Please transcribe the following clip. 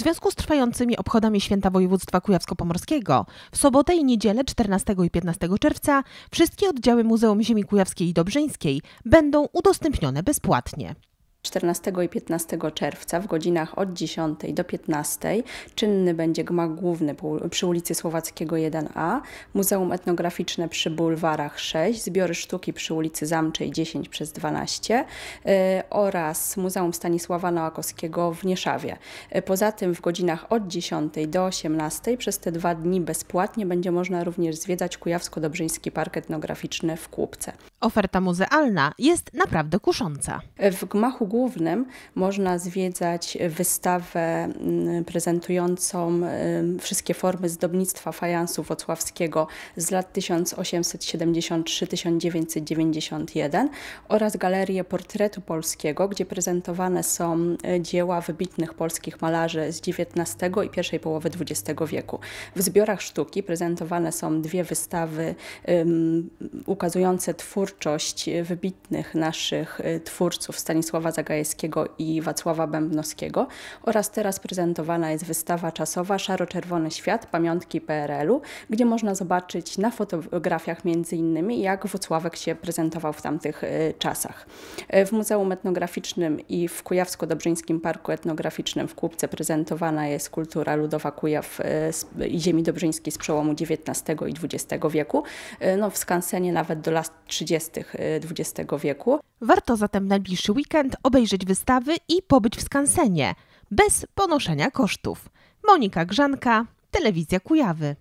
związku z trwającymi obchodami Święta Województwa Kujawsko-Pomorskiego w sobotę i niedzielę 14 i 15 czerwca wszystkie oddziały Muzeum Ziemi Kujawskiej i Dobrzyńskiej będą udostępnione bezpłatnie. 14 i 15 czerwca w godzinach od 10 do 15 czynny będzie gmach główny przy ulicy Słowackiego 1A, Muzeum Etnograficzne przy bulwarach 6, Zbiory Sztuki przy ulicy Zamczej 10 przez 12 y, oraz Muzeum Stanisława Noakowskiego w Nieszawie. Y, poza tym w godzinach od 10 do 18 przez te dwa dni bezpłatnie będzie można również zwiedzać Kujawsko-Dobrzyński Park Etnograficzny w Kłupce. Oferta muzealna jest naprawdę kusząca. Y, w gmachu głównym można zwiedzać wystawę mm, prezentującą mm, wszystkie formy zdobnictwa fajansu wocławskiego z lat 1873-1991 oraz galerię portretu polskiego, gdzie prezentowane są e, dzieła wybitnych polskich malarzy z XIX i pierwszej połowy XX wieku. W zbiorach sztuki prezentowane są dwie wystawy um, ukazujące twórczość wybitnych naszych e, twórców Stanisława Roberta Gajewskiego i Wacława Bębnowskiego oraz teraz prezentowana jest wystawa czasowa Szaro-Czerwony Świat – Pamiątki PRL-u, gdzie można zobaczyć na fotografiach między innymi jak Wocławek się prezentował w tamtych y, czasach. Y, w Muzeum Etnograficznym i w Kujawsko-Dobrzyńskim Parku Etnograficznym w Kłupce prezentowana jest kultura ludowa Kujaw y, i ziemi dobrzyńskiej z przełomu XIX i XX wieku, no w skansenie nawet do lat 30. XX wieku. Warto zatem najbliższy weekend obejrzeć wystawy i pobyć w skansenie bez ponoszenia kosztów. Monika Grzanka, Telewizja Kujawy.